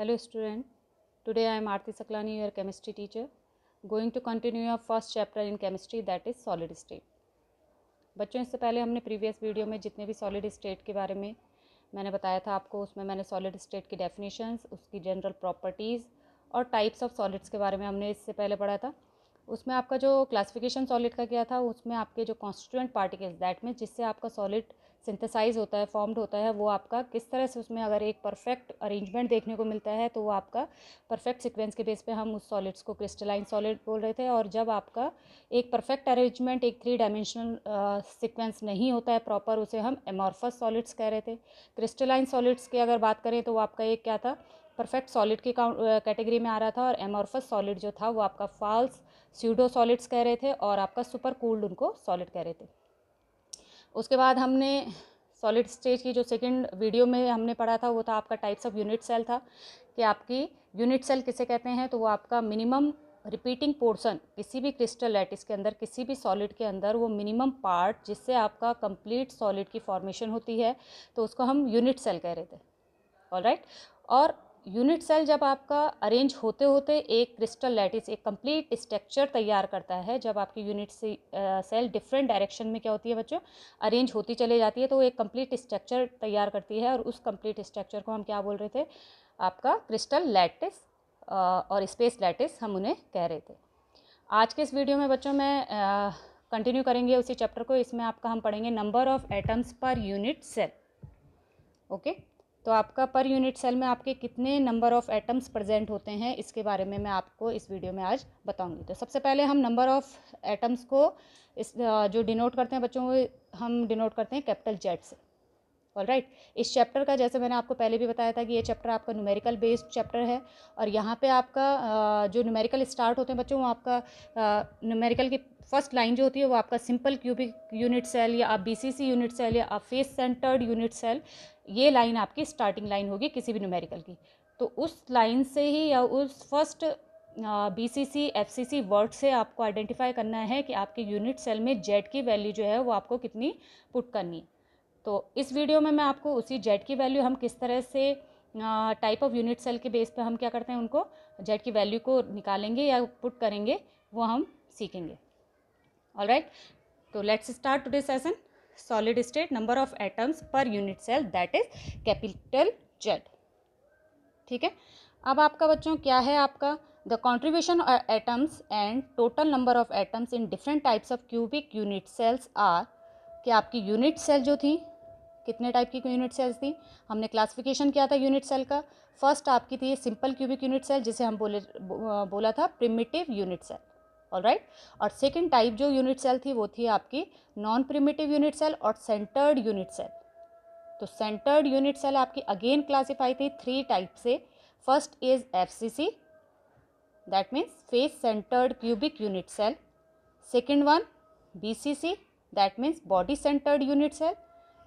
Hello student today I am Aarti Saklani your chemistry teacher going to continue your first chapter in chemistry that is solid state बच्चों इससे पहले हमने previous video में जितने भी solid state के बारे में मैंने बताया था आपको उसमें मैंने सॉलिड स्टेट की डेफिनेशन उसकी जनरल प्रॉपर्टीज़ और टाइप्स ऑफ सॉलिड्स के बारे में हमने इससे पहले पढ़ा था उसमें आपका जो क्लासिफिकेशन सॉलिड का किया था उसमें आपके जो कॉन्स्टिट्यूंट पार्टिकल्स दैट में जिससे आपका सॉलिड सिंथेसाइज होता है फॉर्म्ड होता है वो आपका किस तरह से उसमें अगर एक परफेक्ट अरेंजमेंट देखने को मिलता है तो वो आपका परफेक्ट सिक्वेंस के बेस पे हम उस सॉलिड्स को क्रिस्टलाइन सॉलिड बोल रहे थे और जब आपका एक परफेक्ट अरेंजमेंट एक थ्री डायमेंशनल सिक्वेंस नहीं होता है प्रॉपर उसे हम एमॉर्फस सॉलिड्स कह रहे थे क्रिस्टलाइन सॉलिड्स की अगर बात करें तो वो आपका एक क्या था परफेक्ट सॉलिड की कैटेगरी में आ रहा था और एमॉर्फस सॉलिड जो था वो आपका फॉल्स स्यूडो सॉलिड्स कह रहे थे और आपका सुपर कूल्ड उनको सॉलिड कह रहे थे उसके बाद हमने सॉलिड स्टेज की जो सेकंड वीडियो में हमने पढ़ा था वो था आपका टाइप्स ऑफ यूनिट सेल था कि आपकी यूनिट सेल किसे कहते हैं तो वो आपका मिनिमम रिपीटिंग पोर्शन किसी भी क्रिस्टल लैटिस के अंदर किसी भी सॉलिड के अंदर वो मिनिमम पार्ट जिससे आपका कंप्लीट सॉलिड की फॉर्मेशन होती है तो उसको हम यूनिट सेल कह रहे थे ऑल राइट और यूनिट सेल जब आपका अरेंज होते होते एक क्रिस्टल लैटिस एक कंप्लीट स्ट्रक्चर तैयार करता है जब आपकी यूनिट सेल डिफरेंट डायरेक्शन में क्या होती है बच्चों अरेंज होती चले जाती है तो एक कंप्लीट स्ट्रक्चर तैयार करती है और उस कंप्लीट स्ट्रक्चर को हम क्या बोल रहे थे आपका क्रिस्टल लैटिस और स्पेस लैटिस हम उन्हें कह रहे थे आज के इस वीडियो में बच्चों में कंटिन्यू करेंगे उसी चैप्टर को इसमें आपका हम पढ़ेंगे number of atoms per unit cell okay okay? तो आपका पर यूनिट सेल में आपके कितने नंबर ऑफ़ एटम्स प्रेजेंट होते हैं इसके बारे में मैं आपको इस वीडियो में आज बताऊंगी तो सबसे पहले हम नंबर ऑफ़ एटम्स को इस जो डिनोट करते हैं बच्चों को हम डिनोट करते हैं कैपिटल जेड से ऑल राइट इस चैप्टर का जैसे मैंने आपको पहले भी बताया था कि ये चैप्टर आपका न्यूमेरिकल बेस्ड चैप्टर है और यहाँ पे आपका जो न्यूमेरिकल स्टार्ट होते हैं बच्चों वो आपका न्यूमेरिकल की फर्स्ट लाइन जो होती है वो आपका सिंपल क्यूबिक यूनिट सेल या आप बीसीसी यूनिट सेल या आप फेस सेंटर्ड यूनिट सेल ये लाइन आपकी स्टार्टिंग लाइन होगी किसी भी न्यूमेरिकल की तो उस लाइन से ही या उस first B C C F C C word से आपको आइडेंटिफाई करना है कि आपके यूनिट सेल में जेड की वैल्यू जो है वो आपको कितनी पुट करनी है तो इस वीडियो में मैं आपको उसी जेड की वैल्यू हम किस तरह से टाइप ऑफ यूनिट सेल के बेस पे हम क्या करते हैं उनको जेड की वैल्यू को निकालेंगे या पुट करेंगे वो हम सीखेंगे ऑल राइट तो let's start today session solid state number of atoms per unit cell that is capital Z ठीक है अब आपका बच्चों क्या है आपका the contribution atoms and total number of atoms in different types of cubic unit cells are कि आपकी यूनिट सेल जो थी कितने टाइप की यूनिट सेल्स थी हमने क्लासिफिकेशन किया था यूनिट सेल का फर्स्ट आपकी थी सिंपल क्यूबिक यूनिट सेल जिसे हम बोले बोला था primitive unit cell all right और सेकेंड टाइप जो यूनिट सेल थी वो थी आपकी नॉन प्रिमेटिव यूनिट सेल और सेंटर्ड यूनिट सेल तो सेंटर्ड यूनिट सेल आपकी अगेन क्लासीफाई थी थ्री टाइप से first is F C C that means face centred cubic unit cell second one B C C that means body centred unit cell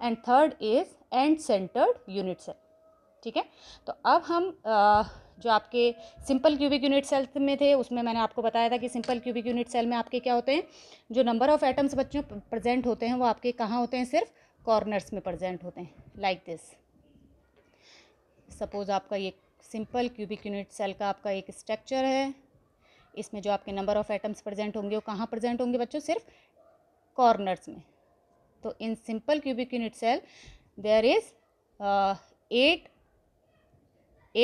and third is end centred unit cell ठीक है तो अब हम आ, जो आपके simple cubic unit cell में थे उसमें मैंने आपको बताया था कि सिंपल क्यूबिक यूनिट सेल में आपके क्या होते हैं जो नंबर ऑफ एटम्स बच्चों प्रेजेंट होते हैं वो आपके कहाँ होते हैं सिर्फ कॉर्नर्स में प्रेजेंट होते हैं लाइक दिस सपोज़ आपका ये सिंपल क्यूबिक यूनिट सेल का आपका एक स्ट्रक्चर है इसमें जो आपके नंबर ऑफ़ एटम्स प्रेजेंट होंगे वो कहाँ प्रेजेंट होंगे बच्चों सिर्फ कॉर्नर्स में तो in simple cubic unit cell there is eight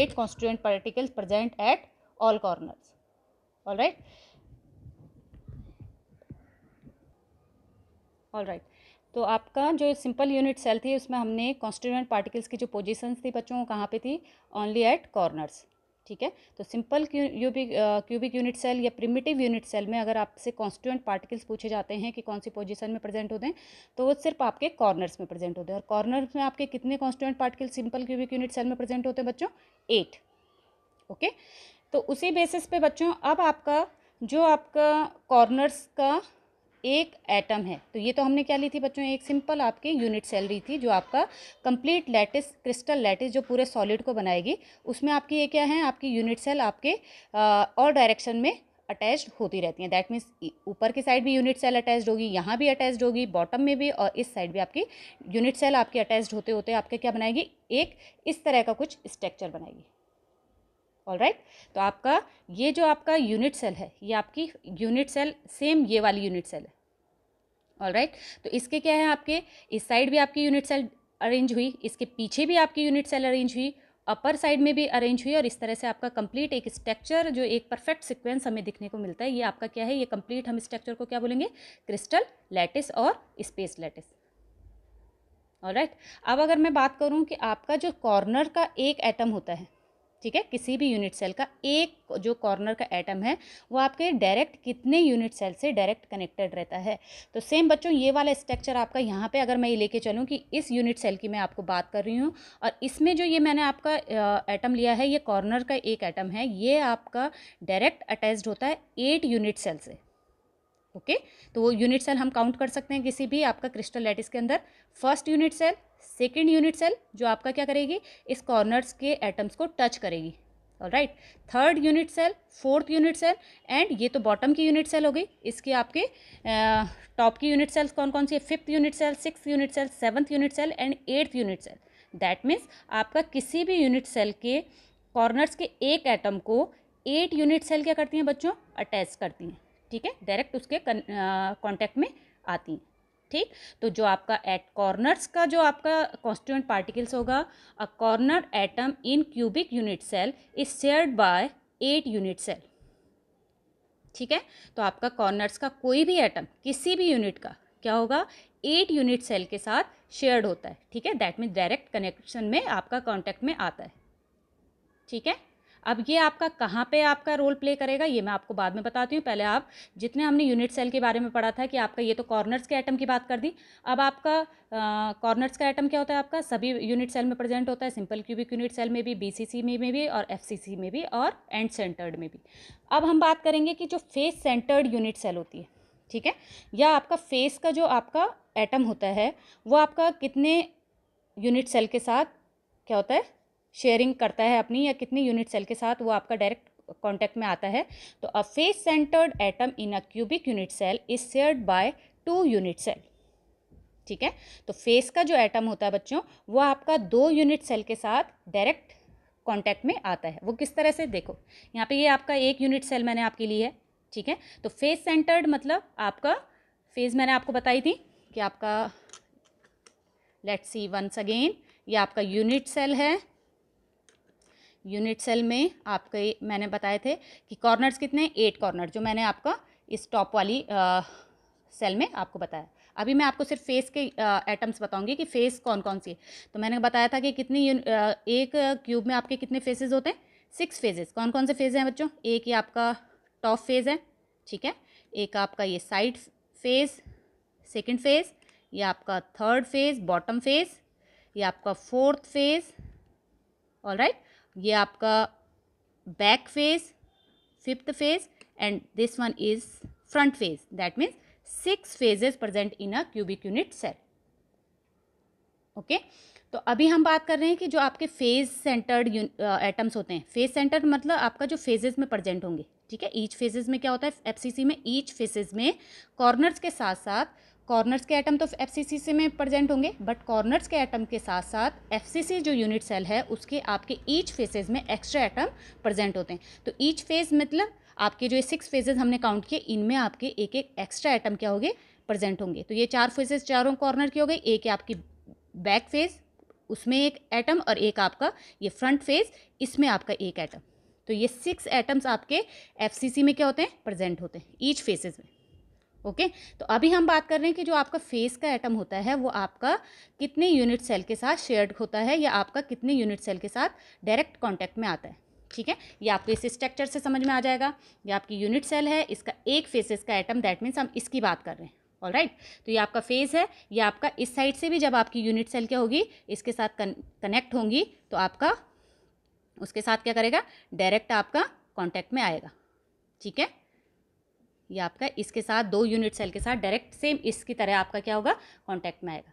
eight constituent particles present at all corners all right all right तो आपका जो सिंपल यूनिट सेल थी उसमें हमने कॉन्स्टिट्यूएंट पार्टिकल्स की जो पोजीशंस थी बच्चों कहाँ पे थी ओनली एट कॉर्नर्स ठीक है तो simple cubic cubic unit cell या प्रिमिटिव यूनिट सेल में अगर आपसे कॉन्स्टिट्यूंट पार्टिकल्स पूछे जाते हैं कि कौन सी पोजीशन में प्रेजेंट होते हैं तो वो सिर्फ आपके कॉर्नर्स में प्रेजेंट होते हैं और कॉर्नर्स में आपके कितने constituent particle simple cubic unit cell में प्रेजेंट होते हैं बच्चों एट ओके तो उसी बेसिस पे बच्चों अब आपका जो आपका कॉर्नर्स का एक एटम है तो ये तो हमने क्या ली थी बच्चों एक सिंपल आपकी यूनिट सेल रही थी जो आपका कंप्लीट लैटिस क्रिस्टल लैटिस जो पूरे सॉलिड को बनाएगी उसमें आपकी ये क्या है आपकी यूनिट सेल आपके और डायरेक्शन में अटैच होती रहती हैं दैट मीन्स ऊपर की साइड भी यूनिट सेल अटैच होगी यहाँ भी अटैच होगी बॉटम में भी और इस साइड भी आपकी यूनिट सेल आपकी अटैच होते होते आपके क्या बनाएगी एक इस तरह का कुछ स्ट्रक्चर बनाएगी ऑल राइट right? तो आपका ये जो आपका यूनिट सेल है ये आपकी यूनिट सेल सेम ये वाली यूनिट सेल है ऑल राइट right? तो इसके क्या है आपके इस साइड भी आपकी यूनिट सेल अरेंज हुई इसके पीछे भी आपकी यूनिट सेल अरेंज हुई अपर साइड में भी अरेंज हुई और इस तरह से आपका कंप्लीट एक स्ट्रक्चर जो एक परफेक्ट सिक्वेंस हमें दिखने को मिलता है ये आपका क्या है ये कंप्लीट हम स्ट्रक्चर को क्या बोलेंगे क्रिस्टल लैटिस और स्पेस लैटिस ऑल राइट अब अगर मैं बात करूँ कि आपका जो कॉर्नर का एक एटम होता है ठीक है किसी भी यूनिट सेल का एक जो कॉर्नर का एटम है वो आपके डायरेक्ट कितने यूनिट सेल से डायरेक्ट कनेक्टेड रहता है तो सेम बच्चों ये वाला स्ट्रक्चर आपका यहाँ पे अगर मैं ये लेके चलूँ कि इस यूनिट सेल की मैं आपको बात कर रही हूँ और इसमें जो ये मैंने आपका एटम लिया है ये कॉर्नर का एक ऐटम है ये आपका डायरेक्ट अटैच्ड होता है एट यूनिट सेल से ओके तो वो यूनिट सेल हम काउंट कर सकते हैं किसी भी आपका क्रिस्टल लैटिस के अंदर first unit cell second unit cell जो आपका क्या करेगी इस कॉर्नर्स के एटम्स को टच करेगी और right third unit cell fourth unit cell and ये तो बॉटम की यूनिट सेल हो गई इसके आपके टॉप की यूनिट सेल्स कौन कौन सी है fifth unit cell six unit cell seventh unit cell and eighth unit cell that means आपका किसी भी यूनिट सेल के कॉर्नर्स के एक एटम को एट यूनिट सेल क्या करती हैं बच्चों अटैच करती हैं ठीक है डायरेक्ट उसके कॉन्टैक्ट में आती हैं ठीक तो जो आपका एट कॉर्नर्स का जो आपका कॉन्स्टिट्यूंट पार्टिकल्स होगा a corner atom in cubic unit cell is shared by eight unit cell ठीक है तो आपका कॉर्नर्स का कोई भी एटम किसी भी यूनिट का क्या होगा एट यूनिट सेल के साथ शेयर्ड होता है ठीक है दैट मीन डायरेक्ट कनेक्शन में आपका कॉन्टैक्ट में आता है ठीक है अब ये आपका कहाँ पे आपका रोल प्ले करेगा ये मैं आपको बाद में बताती हूँ पहले आप जितने हमने यूनिट सेल के बारे में पढ़ा था कि आपका ये तो कॉर्नर्स के आइटम की बात कर दी अब आपका कॉर्नर्स का आइटम क्या होता है आपका सभी यूनिट सेल में प्रेजेंट होता है सिंपल क्यूबिक यूनिट सेल में भी बी में, में भी और एफ में भी और एंड सेंटर्ड में भी अब हम बात करेंगे कि जो फेस सेंटर्ड यूनिट सेल होती है ठीक है या आपका फेस का जो आपका एटम होता है वो आपका कितने यूनिट सेल के साथ क्या होता है शेयरिंग करता है अपनी या कितनी यूनिट सेल के साथ वो आपका डायरेक्ट कॉन्टैक्ट में आता है तो a face centred atom in a cubic unit cell is shared by two unit cell ठीक है तो फेस का जो एटम होता है बच्चों वो आपका दो यूनिट सेल के साथ डायरेक्ट कॉन्टैक्ट में आता है वो किस तरह से देखो यहाँ पे ये आपका एक यूनिट सेल मैंने आपके लिए है ठीक है तो फेस सेंटर्ड मतलब आपका फेज मैंने आपको बताई थी कि आपका लेट्स सी वंस अगेन ये आपका यूनिट सेल है यूनिट सेल में आपके मैंने बताए थे कि कॉर्नर्स कितने एट कॉर्नर जो मैंने आपका इस टॉप वाली आ, सेल में आपको बताया अभी मैं आपको सिर्फ फेस के एटम्स बताऊंगी कि फेस कौन कौन सी है तो मैंने बताया था कि कितनी आ, एक क्यूब में आपके कितने फेसेस होते हैं सिक्स फेजेस कौन कौन से फेज हैं बच्चों एक ये आपका टॉप फेज है ठीक है एक आपका ये साइड फेज सेकेंड फेज या आपका थर्ड फेज बॉटम फेज या आपका फोर्थ फेज ऑल राइट ये आपका back face fifth face and this one is front face that means six faces present in a cubic unit cell okay तो अभी हम बात कर रहे हैं कि जो आपके फेज सेंटर्ड एटम्स होते हैं फेज सेंटर्ड मतलब आपका जो फेजेस में प्रेजेंट होंगे ठीक है ईच फेजेस में क्या होता है एफसीसी में ईच फेजेस में कॉर्नर्स के साथ साथ कॉर्नर्स के आइटम तो एफ से में प्रजेंट होंगे बट कॉर्नर्स के आइटम के साथ साथ एफ जो यूनिट सेल है उसके आपके ईच फेसेज में एक्स्ट्रा आइटम प्रजेंट होते हैं तो ईच फेज मतलब आपके जो सिक्स फेजेज हमने काउंट किए इनमें आपके एक एक एक्स्ट्रा आइटम क्या होंगे प्रजेंट होंगे तो ये चार फेजेज चारों कॉर्नर के हो गए एक आपकी बैक फेज उसमें एक एटम और एक आपका ये फ्रंट फेज इसमें आपका एक एटम तो ये सिक्स एटम्स आपके एफसीसी में क्या होते हैं प्रजेंट होते हैं ईच फेसेस में ओके तो अभी हम बात कर रहे हैं कि जो आपका फेस का एटम होता है वो आपका कितने यूनिट सेल के साथ शेयर्ड होता है या आपका कितने यूनिट सेल के साथ डायरेक्ट कॉन्टैक्ट में आता है ठीक है ये आपको इस स्ट्रक्चर से समझ में आ जाएगा ये आपकी यूनिट सेल है इसका एक फेसेस का एटम दैट मीन्स हम इसकी बात कर रहे हैं ऑल राइट right? तो ये आपका फेस है ये आपका इस साइड से भी जब आपकी यूनिट सेल क्या होगी इसके साथ कनेक्ट होंगी तो आपका उसके साथ क्या करेगा डायरेक्ट आपका कॉन्टैक्ट में आएगा ठीक है ये आपका इसके साथ दो यूनिट सेल के साथ डायरेक्ट सेम इसकी तरह आपका क्या होगा कॉन्टैक्ट में आएगा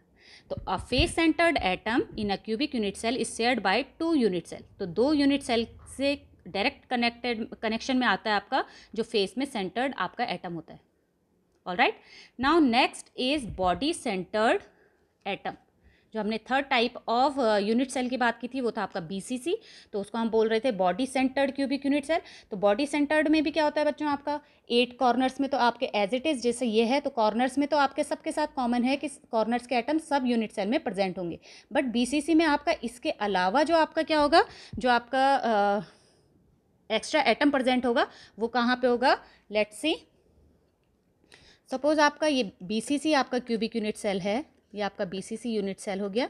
तो a face centred atom in a cubic unit cell is shared by two unit cell तो दो यूनिट सेल से डायरेक्ट कनेक्टेड कनेक्शन में आता है आपका जो फेस में सेंटर्ड आपका एटम होता है all right now next is body centred atom जो हमने third type of unit cell की बात की थी वो था आपका बीसीसी तो उसको हम बोल रहे थे body centred cubic unit cell तो बॉडी सेंटर्ड में भी क्या होता है बच्चों आपका एट कॉर्नर्स में तो आपके एज इट इज़ जैसे ये है तो कॉर्नर्स में तो आपके सबके साथ कॉमन है कि कॉर्नर्स के आइटम सब यूनिट सेल में प्रेजेंट होंगे बट बी में आपका इसके अलावा जो आपका क्या होगा जो आपका एक्स्ट्रा एटम प्रजेंट होगा वो कहाँ पर होगा लेट्स सी सपोज आपका ये बी आपका क्यूबिक यूनिट सेल है ये आपका बीसीसी यूनिट सेल हो गया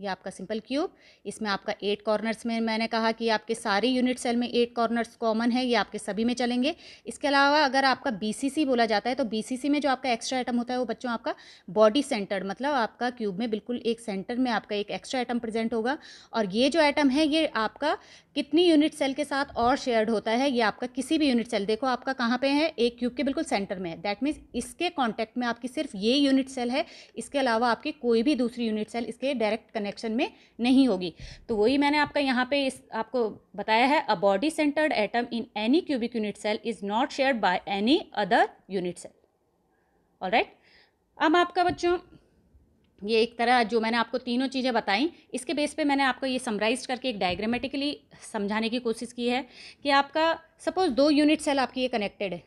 ये आपका सिंपल क्यूब इसमें आपका एट कॉर्नर्स में मैंने कहा कि आपके सारे यूनिट सेल में एट कॉर्नर्स कॉमन है ये आपके सभी में चलेंगे इसके अलावा अगर आपका बीसीसी बोला जाता है तो बीसीसी में जो आपका एक्स्ट्रा आइटम होता है वो बच्चों आपका बॉडी सेंटर्ड मतलब आपका क्यूब में बिल्कुल एक सेंटर में आपका एक एक्स्ट्रा आइटम प्रेजेंट होगा और ये जो आइटम है ये आपका कितनी यूनिट सेल के साथ और शेयर्ड होता है ये आपका किसी भी यूनिट सेल देखो आपका कहाँ पर है एक क्यूब के बिल्कुल सेंटर में है दैट मीन्स इसके कॉन्टैक्ट में आपकी सिर्फ ये यूनिट सेल है इसके अलावा आपकी कोई भी दूसरी यूनिट सेल इसके डायरेक्ट कनेक्शन में नहीं होगी तो वही मैंने आपका यहाँ पे इस आपको बताया है a body centred atom in any cubic unit cell is not shared by any other unit cell all right अब आपका बच्चों ये एक तरह जो मैंने आपको तीनों चीज़ें बताई इसके बेस पे मैंने आपको ये समराइज करके एक डायग्रामेटिकली समझाने की कोशिश की है कि आपका सपोज दो यूनिट सेल आपकी ये कनेक्टेड है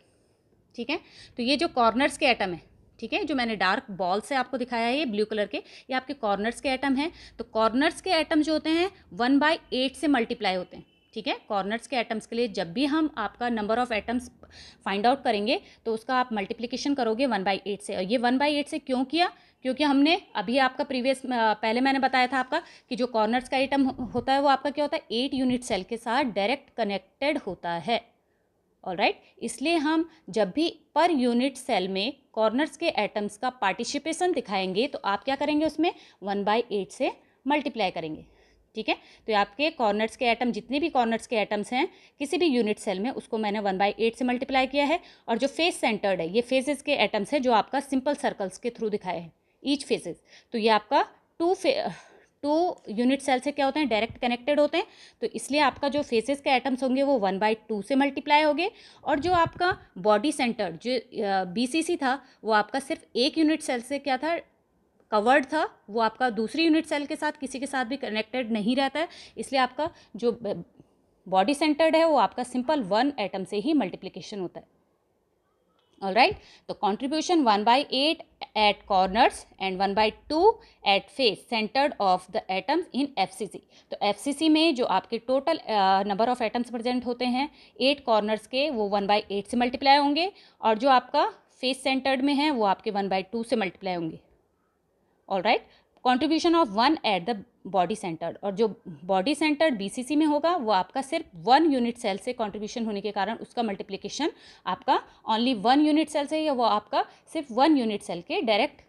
ठीक है तो ये जो कॉर्नर्स के एटम है ठीक है जो मैंने डार्क बॉल से आपको दिखाया है ये ब्लू कलर के ये आपके कॉर्नर्स के आइटम हैं तो कॉर्नर्स के आइटम जो होते हैं वन बाय एट से मल्टीप्लाई होते हैं ठीक है कॉर्नर्स के आइटम्स के लिए जब भी हम आपका number of items find out करेंगे तो उसका आप मल्टीप्लीकेशन करोगे वन बाई एट से और ये वन बाई एट से क्यों किया क्योंकि हमने अभी आपका प्रीवियस पहले मैंने बताया था आपका कि जो कॉर्नर्स का आइटम होता है वो आपका क्या होता है एट यूनिट सेल के साथ डायरेक्ट कनेक्टेड होता है राइट इसलिए हम जब भी पर यूनिट सेल में कॉर्नर्स के एटम्स का पार्टिसिपेशन दिखाएंगे तो आप क्या करेंगे उसमें वन बाई एट से मल्टीप्लाई करेंगे ठीक है तो आपके कॉर्नर्स के एटम जितने भी कॉर्नर्स के एटम्स हैं किसी भी यूनिट सेल में उसको मैंने वन बाई एट से मल्टीप्लाई किया है और जो फेस सेंटर्ड है ये फेजेस के एटम्स हैं जो आपका सिंपल सर्कल्स के थ्रू दिखाए हैं ईच फेजेस तो ये आपका टू फे तो यूनिट सेल से क्या होते हैं डायरेक्ट कनेक्टेड होते हैं तो इसलिए आपका जो फेसेस के एटम्स होंगे वो वन बाई टू से मल्टीप्लाई होंगे और जो आपका बॉडी सेंटर जो बीसीसी था वो आपका सिर्फ एक यूनिट सेल से क्या था कवर्ड था वो आपका दूसरी यूनिट सेल के साथ किसी के साथ भी कनेक्टेड नहीं रहता है इसलिए आपका जो बॉडी सेंटर्ड है वो आपका सिंपल वन एटम से ही मल्टीप्लिकेशन होता है ऑल राइट तो contribution one by eight at corners and one by two at face centred of the atoms in F C C तो एफ सी सी में जो आपके total number of atoms present होते हैं at corners के वो one by eight से multiply होंगे और जो आपका फेस सेंटर्ड में है वो आपके वन बाई टू से मल्टीप्लाई होंगे all right contribution of one at the body centre और जो बॉडी सेंटर बी में होगा वो आपका सिर्फ वन यूनिट सेल से कॉन्ट्रीब्यूशन होने के कारण उसका मल्टीप्लीकेशन आपका ओनली वन यूनिट सेल से या वो आपका सिर्फ वन यूनिट सेल के डायरेक्ट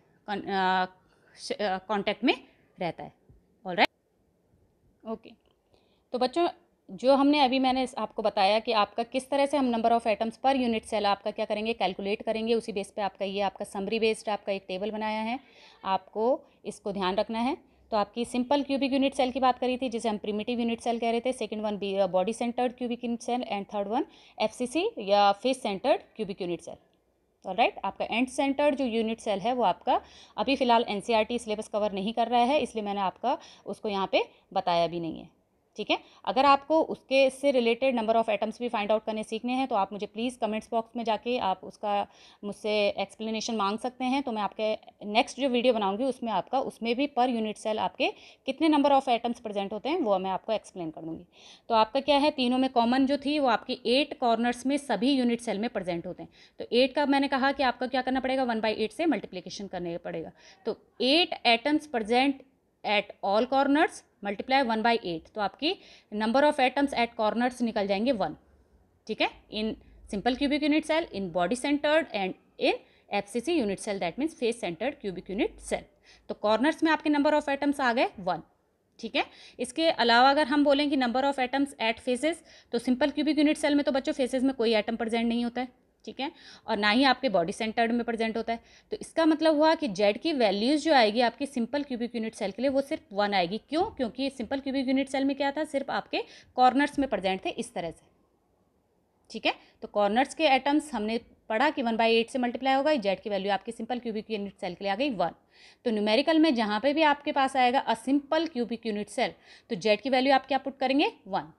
कॉन्टैक्ट में रहता है ऑल राइट ओके तो बच्चों जो हमने अभी मैंने आपको बताया कि आपका किस तरह से हम number of atoms per unit cell आपका क्या करेंगे कैलकुलेट करेंगे उसी बेस पे आपका ये आपका समरी बेस्ड आपका एक टेबल बनाया है आपको इसको ध्यान रखना है तो आपकी सिंपल क्यूबिक यूनिट सेल की बात करी थी जिसे हम प्रीमेटिव यूनिट सेल कह रहे थे second one body centred cubic unit cell and third one FCC या face centred cubic unit cell तो राइट आपका एंड सेंटर्ड जो यूनिट सेल है वो आपका अभी फिलहाल एन सिलेबस कवर नहीं कर रहा है इसलिए मैंने आपका उसको यहाँ पर बताया भी नहीं है ठीक है अगर आपको उसके से रिलेटेड नंबर ऑफ़ एटम्स भी फाइंड आउट करने सीखने हैं तो आप मुझे प्लीज़ कमेंट्स बॉक्स में जाके आप उसका मुझसे एक्सप्लेनेशन मांग सकते हैं तो मैं आपके नेक्स्ट जो वीडियो बनाऊंगी उसमें आपका उसमें भी पर यूनिट सेल आपके कितने नंबर ऑफ़ एटम्स प्रेजेंट होते हैं वो मैं आपको एक्सप्लेन कर दूँगी तो आपका क्या है तीनों में कॉमन जो थी वो आपके एट कॉर्नर्स में सभी यूनिट सेल में प्रेजेंट होते हैं तो एट का मैंने कहा कि आपका क्या करना पड़ेगा वन बाई एट से मल्टीप्लीकेशन करने पड़ेगा तो eight atoms present at all corners multiply one by eight तो आपकी number of atoms at corners निकल जाएंगे वन ठीक है in simple cubic unit cell in body centred and in F C C unit cell that means face centred cubic unit cell तो corners में आपके number of atoms आ गए one ठीक है इसके अलावा अगर हम बोलें कि number of atoms at faces तो सिंपल क्यूबिक यूनिट सेल में तो बच्चों फेसेस में कोई एटम प्रेजेंट नहीं होता है ठीक है और ना ही आपके बॉडी सेंटर्ड में प्रेजेंट होता है तो इसका मतलब हुआ कि जेड की वैल्यूज़ जो आएगी आपके सिंपल क्यूबिक यूनिट सेल के लिए वो सिर्फ वन आएगी क्यों क्योंकि सिंपल क्यूबिक यूनिट सेल में क्या था सिर्फ आपके कॉर्नर्स में प्रेजेंट थे इस तरह से ठीक है तो कॉर्नर्स के एटम्स हमने पढ़ा कि वन बाई एट से मल्टीप्लाई होगा जेड की वैल्यू आपकी सिंपल क्यूबिक यूनिट सेल के लिए आ गई वन तो न्यूमेरिकल में जहां पे भी आपके पास आएगा a simple cubic unit cell तो जेड की वैल्यू आप क्या पुट करेंगे one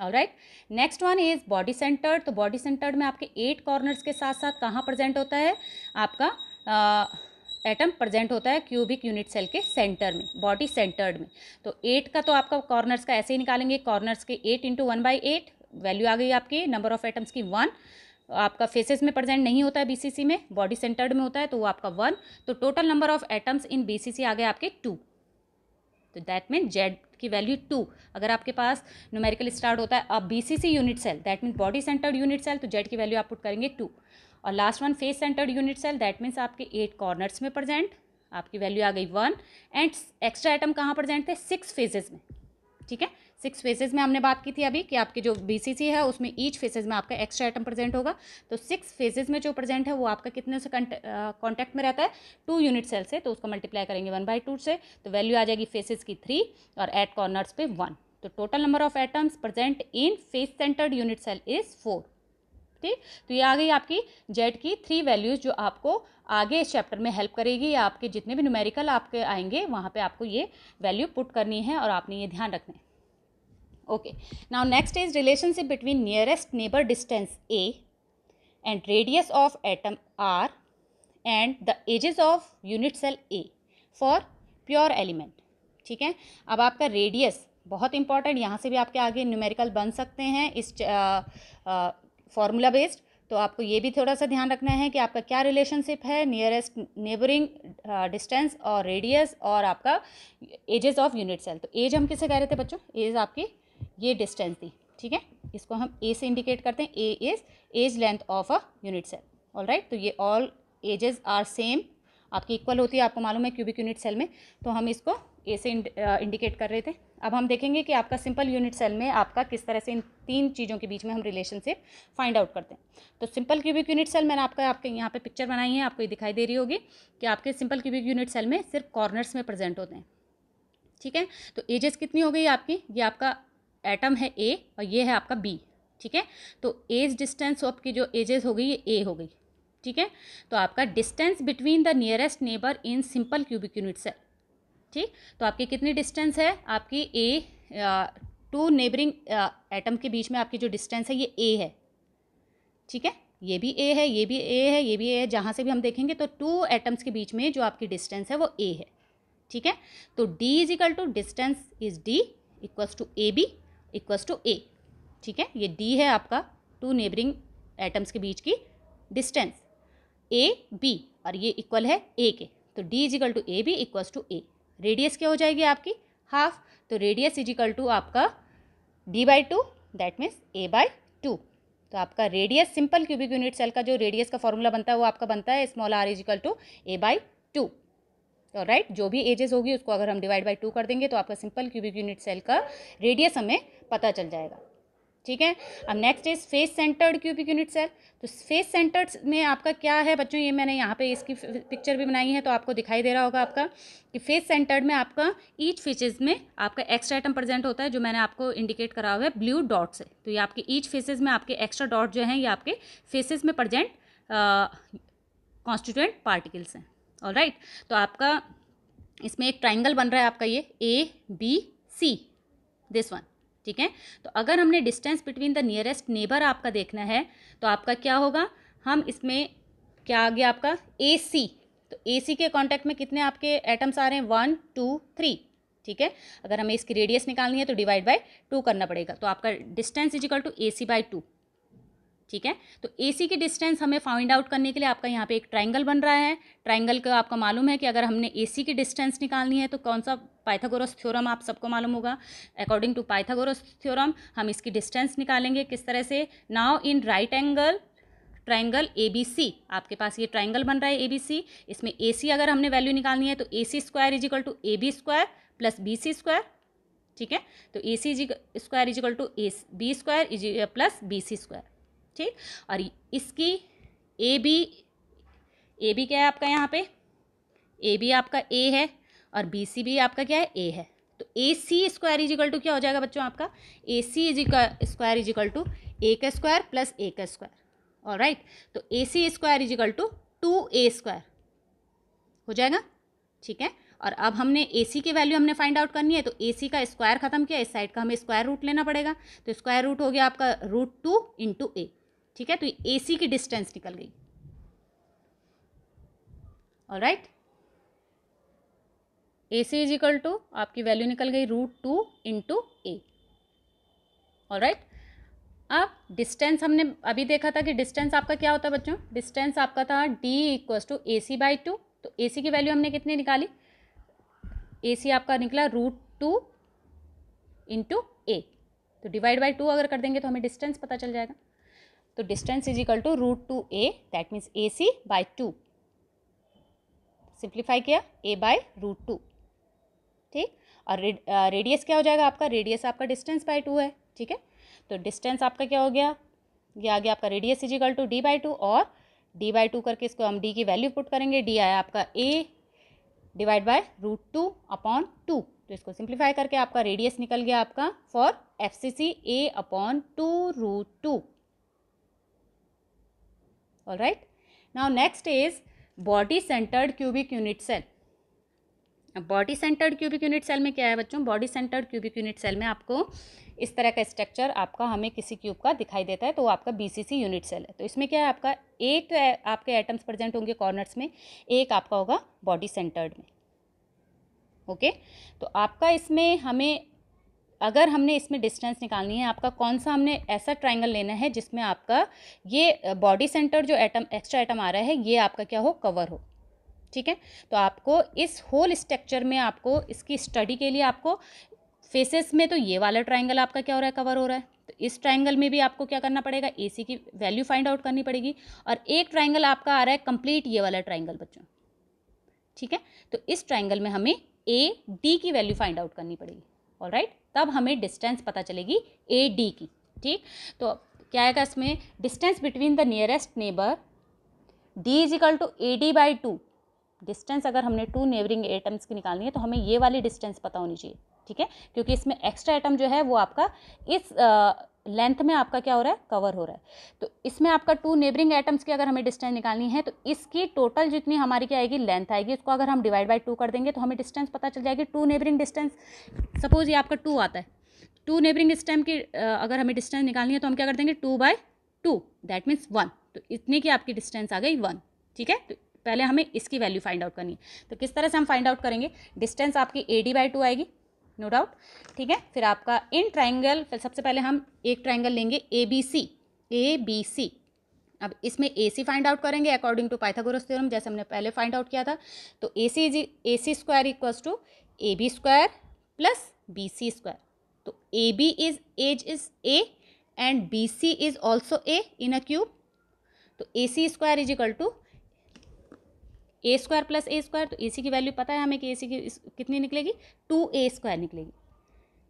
right next one is body centred तो बॉडी सेंटर्ड में आपके एट कॉर्नर्स के साथ साथ कहाँ प्रेजेंट होता है आपका एटम प्रेजेंट होता है क्यूबिक यूनिट सेल के सेंटर में बॉडी सेंटर्ड में तो एट का तो आपका कॉर्नर्स का ऐसे ही निकालेंगे कॉर्नर्स के eight into one by eight value आ गई आपकी नंबर ऑफ एटम्स की वन आपका फेसेस में प्रेजेंट नहीं होता है बीसीसी में बॉडी सेंटर्ड में होता है तो वो आपका वन तो total number of atoms in BCC आ गए आपके टू तो दैट मीन जेड की वैल्यू टू अगर आपके पास न्यूमेरिकल स्टार्ट होता है अब B C C unit cell that mean body centred unit cell तो जेड की वैल्यू आप पुट करेंगे टू और last one face centred unit cell that means आपके एट कॉर्नर्स में प्रजेंट आपकी वैल्यू आ गई वन एंड एक्स्ट्रा आइटम कहाँ प्रजेंट थे सिक्स फेजेज में ठीक है सिक्स फेजेज में हमने बात की थी अभी कि आपके जो बीसीसी है उसमें ईच फेजेज में आपका एक्स्ट्रा आइटम प्रेजेंट होगा तो सिक्स फेजेज में जो प्रेजेंट है वो आपका कितने से कॉन्टैक्ट में रहता है टू यूनिट सेल से तो उसको मल्टीप्लाई करेंगे वन बाई टू से तो वैल्यू आ जाएगी फेसेज की थ्री और एट कॉर्नर्स पे वन तो total number of atoms present in face centred unit cell is four ठीक तो ये आ गई आपकी जेड की थ्री वैल्यूज़ जो आपको आगे इस चैप्टर में हेल्प करेगी या आपके जितने भी न्यूमेरिकल आपके आएंगे वहाँ पे आपको ये वैल्यू पुट करनी है और आपने ये ध्यान रखना है okay now next is relationship between nearest neighbour distance a and radius of atom r and the edges of unit cell a for pure element ठीक है अब आपका रेडियस बहुत इंपॉर्टेंट यहाँ से भी आपके आगे न्यूमेरिकल बन सकते हैं इस फॉर्मूला बेस्ड तो आपको ये भी थोड़ा सा ध्यान रखना है कि आपका क्या रिलेशनशिप है नियरेस्ट नेबरिंग डिस्टेंस और रेडियस और आपका एजेस ऑफ यूनिट सेल तो एज हम किसे कह रहे थे बच्चों एज आपकी ये डिस्टेंस दी ठीक है इसको हम ए से इंडिकेट करते हैं a is edge length of a unit cell all right तो ये ऑल एजेस आर सेम आपकी इक्वल होती है आपको मालूम है क्यूबिक यूनिट सेल में तो हम इसको ए से इंडिकेट uh, कर रहे थे अब हम देखेंगे कि आपका सिंपल यूनिट सेल में आपका किस तरह से इन तीन चीज़ों के बीच में हम रिलेशनशिप फाइंड आउट करते हैं तो सिंपल क्यूबिक यूनिट सेल मैंने आपका आपके यहाँ पे पिक्चर बनाई है आपको ये दिखाई दे रही होगी कि आपके सिंपल क्यूबिक यूनिट सेल में सिर्फ कॉर्नर्स में प्रेजेंट होते हैं ठीक है तो एजेस कितनी हो गई आपकी ये आपका एटम है ए और ये है आपका बी ठीक है तो एज डिस्टेंस आपकी जो एजेस हो गई ये ए हो गई ठीक है तो आपका distance between the nearest neighbour in simple cubic units है ठीक तो आपकी कितनी डिस्टेंस है आपकी ए टू नेबरिंग एटम के बीच में आपकी जो डिस्टेंस है ये ए है ठीक है ये भी ए है ये भी ए है ये भी ए है जहाँ से भी हम देखेंगे तो टू एटम्स के बीच में जो आपकी डिस्टेंस है वो ए है ठीक है तो d is equal to distance is d equals to A B equals to a ठीक है ये डी है आपका टू नेबरिंग एटम्स के बीच की डिस्टेंस ए बी और ये इक्वल है ए के तो d is equal to A B equals to a radius क्या हो जाएगी आपकी हाफ तो रेडियस इजिकल टू आपका d by two that means a by two तो आपका radius simple cubic unit cell का जो रेडियस का फॉर्मूला बनता है वो आपका बनता है small r is equal to a by two right uh, जो भी एजेस होगी उसको अगर हम डिवाइड बाई टू कर देंगे तो आपका सिंपल क्यूबिक यूनिट सेल का रेडियस हमें पता चल जाएगा ठीक है अब next is face centred cubic unit cell तो फेस सेंटर्ड में आपका क्या है बच्चों ये मैंने यहाँ पे इसकी पिक्चर भी बनाई है तो आपको दिखाई दे रहा होगा आपका कि फेस सेंटर्ड में आपका ईच फेसेस में आपका एक्स्ट्रा आइटम प्रेजेंट होता है जो मैंने आपको इंडिकेट करा हुआ है ब्लू डॉट से तो ये आपके ईच फेसेज में आपके एक्स्ट्रा डॉट जो हैं ये आपके फेसेस में प्रजेंट कॉन्स्टिट्यूंट पार्टिकल्स हैं ऑल राइट तो आपका इसमें एक ट्राइंगल बन रहा है आपका ये A B C this one ठीक है तो अगर हमने distance between the nearest neighbour आपका देखना है तो आपका क्या होगा हम इसमें क्या आ गया आपका ए सी तो ए सी के कॉन्टैक्ट में कितने आपके एटम्स आ रहे हैं वन टू थ्री ठीक है अगर हमें इसकी रेडियस निकालनी है तो डिवाइड बाय टू करना पड़ेगा तो आपका distance is equal to A C by two ठीक है तो ए सी की डिस्टेंस हमें फाइंड आउट करने के लिए आपका यहाँ पे एक ट्राइंगल बन रहा है ट्राइंगल का आपका मालूम है कि अगर हमने ए सी की डिस्टेंस निकालनी है तो कौन सा पाइथागोरस थ्योरम आप सबको मालूम होगा अकॉर्डिंग टू पाइथागोरस थ्योरम हम इसकी डिस्टेंस निकालेंगे किस तरह से now in right angle triangle A B C आपके पास ये ट्राइंगल बन रहा है ए बी सी इसमें ए सी अगर हमने वैल्यू निकालनी है तो A C square is equal to A B square plus B C square ठीक है तो A C square is equal to A B square plus B C square ठीक और इसकी ए बी ए बी क्या है आपका यहाँ पे ए बी आपका ए है और बी सी भी आपका क्या है ए है तो A C square is equal to क्या हो जाएगा बच्चों आपका A C square is equal to a का स्क्वायर प्लस ए का स्क्वायर और राइट तो A C square is equal to two a square हो जाएगा ठीक है और अब हमने ए सी की वैल्यू हमने फाइंड आउट करनी है तो ए सी का स्क्वायर खत्म किया इस साइड का हमें स्क्वायर रूट लेना पड़ेगा तो स्क्वायर रूट हो गया आपका रूट टू इंटू ए ठीक है तो ए सी की डिस्टेंस निकल गई और right A C is equal to आपकी वैल्यू निकल गई रूट टू इंटू ए और राइट अब डिस्टेंस हमने अभी देखा था कि डिस्टेंस आपका क्या होता है बच्चों डिस्टेंस आपका था d equal to A C by two तो ए सी की वैल्यू हमने कितनी निकाली ए सी आपका निकला रूट टू इंटू ए तो डिवाइड बाई टू अगर कर देंगे तो हमें डिस्टेंस पता चल जाएगा तो distance is equal to root two a that means A C by two simplify किया ए बाय रूट टू ठीक और रेडियस क्या हो जाएगा आपका रेडियस आपका डिस्टेंस बाय टू है ठीक है तो डिस्टेंस आपका क्या हो गया ये आ गया आपका radius is equal to d by two और डी बाई टू करके इसको हम डी की वैल्यू पुट करेंगे डी आया आपका a divide by root two upon two तो इसको सिंप्लीफाई करके आपका रेडियस निकल गया आपका for F C C a upon two root two all right now next is body centred cubic unit cell अब body centred cubic unit cell में क्या है बच्चों body centred cubic unit cell में आपको इस तरह का स्ट्रक्चर आपका हमें किसी क्यूब का दिखाई देता है तो वो आपका बीसीसी यूनिट सेल है तो इसमें क्या है आपका एक तो आपके एटम्स प्रेजेंट होंगे कॉर्नर्स में एक आपका होगा बॉडी सेंटर्ड में ओके तो आपका इसमें हमें अगर हमने इसमें डिस्टेंस निकालनी है आपका कौन सा हमने ऐसा ट्राइंगल लेना है जिसमें आपका ये बॉडी सेंटर जो एटम एक्स्ट्रा एटम आ रहा है ये आपका क्या हो कवर हो ठीक है तो आपको इस होल स्ट्रक्चर में आपको इसकी स्टडी के लिए आपको फेसेस में तो ये वाला ट्राइंगल आपका क्या हो रहा है कवर हो रहा है तो इस ट्राइंगल में भी आपको क्या करना पड़ेगा ए सी की वैल्यू फाइंड आउट करनी पड़ेगी और एक ट्राइंगल आपका आ रहा है कंप्लीट ये वाला ट्राइंगल बच्चों ठीक है तो इस ट्राइंगल में हमें ए डी की वैल्यू फाइंड आउट करनी पड़ेगी ऑल राइट तब हमें डिस्टेंस पता चलेगी ए डी की ठीक तो क्या आएगा इसमें distance between the nearest neighbour d is equal to A D by two distance अगर हमने टू नेबरिंग एटम्स की निकालनी है तो हमें ये वाली डिस्टेंस पता होनी चाहिए ठीक है क्योंकि इसमें एक्स्ट्रा एटम जो है वो आपका इस लेंथ में आपका क्या हो रहा है कवर हो रहा है तो इसमें आपका टू नेबरिंग एटम्स की अगर हमें डिस्टेंस निकालनी है तो इसकी टोटल जितनी हमारी क्या आएगी लेंथ आएगी इसको अगर हम डिवाइड बाई टू कर देंगे तो हमें डिस्टेंस पता चल जाएगी टू नेबरिंग डिस्टेंस सपोज ये आपका टू आता है टू नेबरिंग स्टेम की अगर हमें डिस्टेंस निकालनी है तो हम क्या कर देंगे two by two that means one तो इतनी की आपकी डिस्टेंस आ गई वन ठीक है तो पहले हमें इसकी वैल्यू फाइंड आउट करनी है तो किस तरह से हम फाइंड आउट करेंगे डिस्टेंस आपकी ए डी बाई टू आएगी नो डाउट ठीक है फिर आपका इन ट्राइंगल सबसे पहले हम एक ट्राइंगल लेंगे ए बी सी ए बी सी अब इसमें ए सी फाइंड आउट करेंगे अकॉर्डिंग टू पाइथागोरस थ्योरम जैसे हमने पहले फाइंड आउट किया था तो A C is A C square equals to A B square plus B C square तो A B is edge is a and B C is also a in a cube तो A C square is equal to a square plus a square तो A सी की value पता है हमें कि ए सी की कितनी निकलेगी टू ए स्क्वायर निकलेगी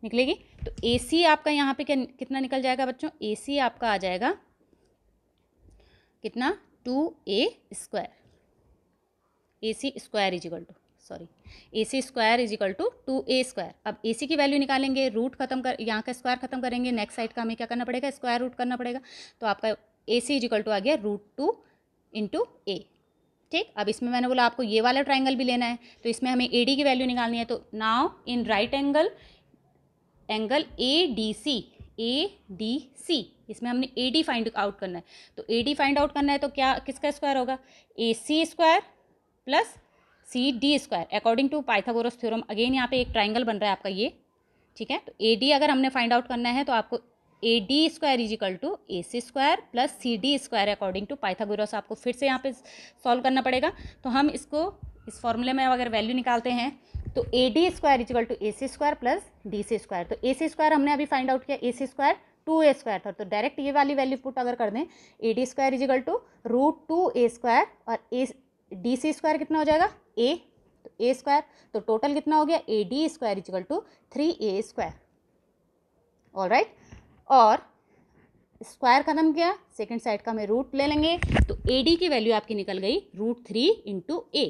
निकलेगी तो ए सी आपका यहाँ पे कितना निकल जाएगा बच्चों ए सी आपका आ जाएगा कितना two a square A C square is equal to sorry A C square is equal to two a square अब ए सी की वैल्यू निकालेंगे रूट खत्म कर यहाँ का स्क्वायर खत्म करेंगे नेक्स्ट साइड का हमें क्या करना पड़ेगा स्क्वायर रूट करना पड़ेगा तो आपका A C is equal to आ गया रूट टू इंटू ए ठीक अब इसमें मैंने बोला आपको ये वाला ट्राइंगल भी लेना है तो इसमें हमें ए डी की वैल्यू निकालनी है तो now in right angle angle A D C A D C इसमें हमने ए डी फाइंड आउट करना है तो ए डी फाइंड आउट करना है तो क्या किसका स्क्वायर होगा A C square plus C D square according to Pythagoras theorem again यहाँ पे एक ट्राइंगल बन रहा है आपका ये ठीक है तो ए डी अगर हमने फाइंड आउट करना है तो आपको A D square is equal to A C square plus C D square according to Pythagoras आपको फिर से यहाँ पे सॉल्व करना पड़ेगा तो हम इसको इस फॉर्मूले में अगर वैल्यू निकालते हैं तो A D square is equal to A C square plus D C square तो ए सी स्क्वायर हमने अभी फाइंड आउट किया A C square two a square था तो डायरेक्ट ये वाली वैल्यू पुट अगर कर दें A D square is equal to root two a square और ए डी सी स्क्वायर कितना हो जाएगा ए तो ए स्क्वायर तो टोटल कितना हो गया A D square is equal to three a square all right और स्क्वायर खत्म किया सेकेंड साइड का हमें रूट ले लेंगे तो ए डी की वैल्यू आपकी निकल गई रूट थ्री इंटू ए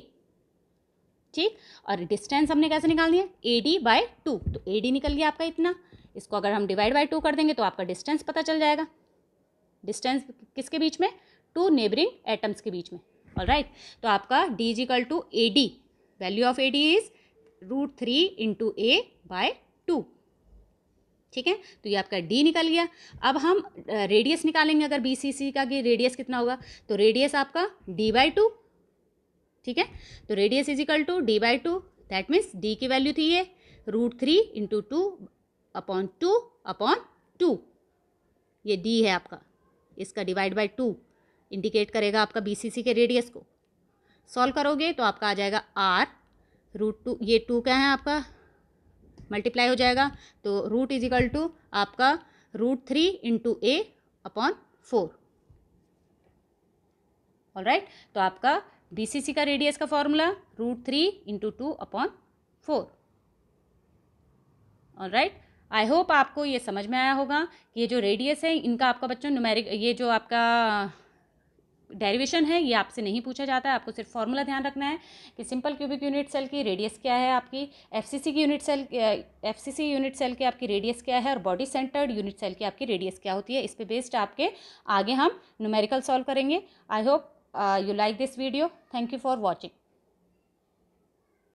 ठीक और डिस्टेंस हमने कैसे निकाल दिया ए डी बाय टू तो ए डी निकल गया आपका इतना इसको अगर हम डिवाइड बाय टू कर देंगे तो आपका डिस्टेंस पता चल जाएगा डिस्टेंस किसके बीच में टू नेबरिंग एटम्स के बीच में ऑल राइट right? तो आपका d is equal to A D value of A D is root three into a by two ठीक है तो ये आपका डी निकल गया अब हम रेडियस निकालेंगे अगर बी सी सी का कि रेडियस कितना होगा तो रेडियस आपका डी बाई टू ठीक है तो radius is equal to d by two that means d की वैल्यू थी ये root three into two upon two upon two ये डी है आपका इसका डिवाइड बाई टू इंडिकेट करेगा आपका बी सी सी के रेडियस को सॉल्व करोगे तो आपका आ जाएगा आर रूट टू ये टू क्या है आपका मल्टीप्लाई हो जाएगा तो रूट इज इक्वल टू आपका root three into a upon four all right तो आपका बीसीसी का रेडियस का formula root three into two upon four all right I hope आपको ये समझ में आया होगा कि ये जो रेडियस है इनका आपका बच्चों न्यूमेरिक ये जो आपका डेरिवेशन है ये आपसे नहीं पूछा जाता है आपको सिर्फ फॉर्मूला ध्यान रखना है कि सिंपल क्यूबिक यूनिट सेल की रेडियस क्या है आपकी एफसीसी की unit cell FCC unit cell की आपकी रेडियस क्या है और बॉडी सेंटर्ड यूनिट सेल की आपकी रेडियस क्या होती है इस पर बेस्ड आपके आगे हम न्यूमेरिकल सॉल्व करेंगे I hope you like this video thank you for watching